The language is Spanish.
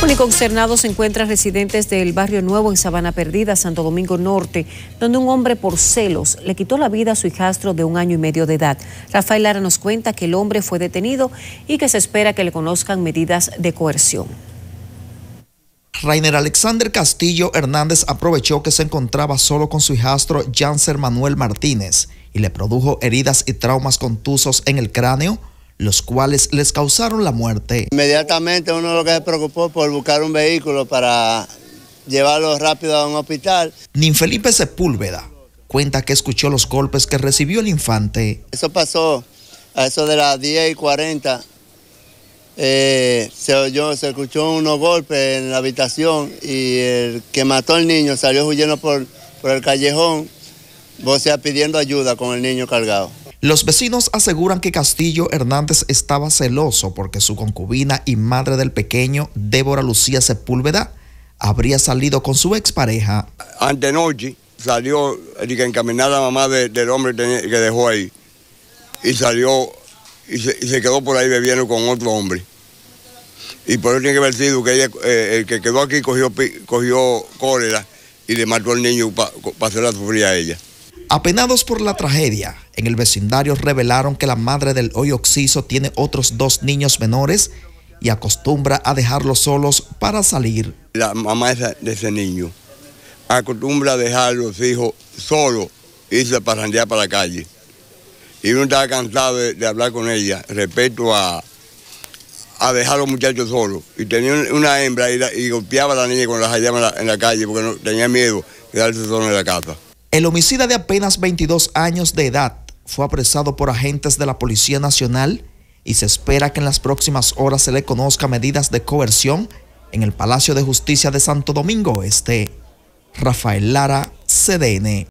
Bueno, y se encuentran residentes del barrio Nuevo en Sabana Perdida, Santo Domingo Norte, donde un hombre por celos le quitó la vida a su hijastro de un año y medio de edad. Rafael Lara nos cuenta que el hombre fue detenido y que se espera que le conozcan medidas de coerción. Rainer Alexander Castillo Hernández aprovechó que se encontraba solo con su hijastro Janser Manuel Martínez y le produjo heridas y traumas contusos en el cráneo, los cuales les causaron la muerte. Inmediatamente uno lo que se preocupó por buscar un vehículo para llevarlo rápido a un hospital. Nin Felipe Sepúlveda cuenta que escuchó los golpes que recibió el infante. Eso pasó a eso de las 10 y 40. Eh, se oyó, se escuchó unos golpes en la habitación y el que mató al niño salió huyendo por, el callejón, vocea pidiendo ayuda con el niño cargado. Los vecinos aseguran que Castillo Hernández estaba celoso porque su concubina y madre del pequeño, Débora Lucía Sepúlveda, habría salido con su expareja. Antenoche salió que encaminada mamá del hombre que dejó ahí y salió y se, quedó por ahí bebiendo con otro hombre. Y por eso tiene que haber sido que ella, eh, el que quedó aquí cogió, cogió cólera y le mató al niño para hacerla sufrir a ella. Apenados por la tragedia, en el vecindario revelaron que la madre del hoy occiso tiene otros dos niños menores y acostumbra a dejarlos solos para salir. La mamá de ese niño acostumbra a dejar a los hijos solos, y se ya para la calle. Y uno estaba cansado de, hablar con ella respecto a, dejar a los muchachos solos. Y tenía una hembra y, golpeaba a la niña con las llamas en la, calle porque no, tenía miedo de darse solo en la casa. El homicida de apenas 22 años de edad fue apresado por agentes de la Policía Nacional y se espera que en las próximas horas se le conozca medidas de coerción en el Palacio de Justicia de Santo Domingo Este. Rafael Lara, CDN.